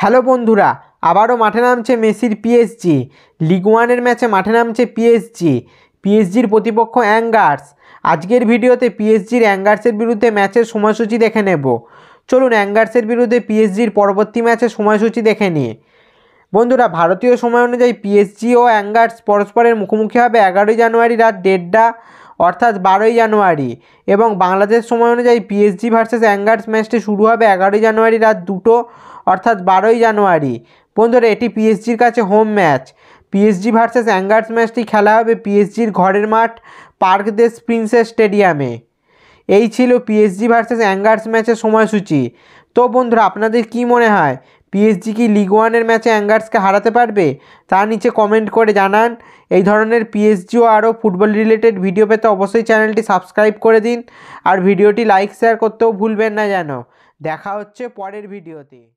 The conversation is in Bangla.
হ্যালো বন্ধুরা আবারও মাঠে নামছে মেসির পিএসজি লিগ ওয়ানের ম্যাচে মাঠে নামছে পিএসজি পিএসজির প্রতিপক্ষ অ্যাঙ্গার্স আজকের ভিডিওতে পিএসজির অ্যাঙ্গার্সের বিরুদ্ধে ম্যাচের সময়সূচি দেখে নেব চলুন অ্যাঙ্গার্সের বিরুদ্ধে পিএসজির পরবর্তী ম্যাচের সময়সূচি দেখে নিই বন্ধুরা ভারতীয় সময় অনুযায়ী পিএসজি ও অ্যাঙ্গার্স পরস্পরের মুখোমুখি হবে এগারোই জানুয়ারি রাত দেড়টা অর্থাৎ বারোই জানুয়ারি এবং বাংলাদেশ সময় অনুযায়ী পিএসজি ভার্সেস অ্যাঙ্গার্স ম্যাচটি শুরু হবে এগারোই জানুয়ারি রাত দুটো অর্থাৎ বারোই জানুয়ারি বন্ধুরা এটি পিএসজির কাছে home match PSG versus Angers ম্যাচটি খেলা হবে পিএসজির ঘরের মাঠ পার্ক দেশ প্রিন্সেস স্টেডিয়ামে এই ছিল পিএসজি ভার্সেস অ্যাঙ্গার্স ম্যাচের সময়সূচি তো বন্ধুরা আপনাদের কি মনে হয় পিএসজি কি লিগ ওয়ানের ম্যাচে অ্যাঙ্গার্সকে হারাতে পারবে তা নিচে কমেন্ট করে জানান এই ধরনের পিএসজি ও আরও ফুটবল রিলেটেড ভিডিও পেতে অবশ্যই চ্যানেলটি সাবস্ক্রাইব করে দিন আর ভিডিওটি লাইক শেয়ার করতেও ভুলবেন না যেন দেখা হচ্ছে পরের ভিডিওতে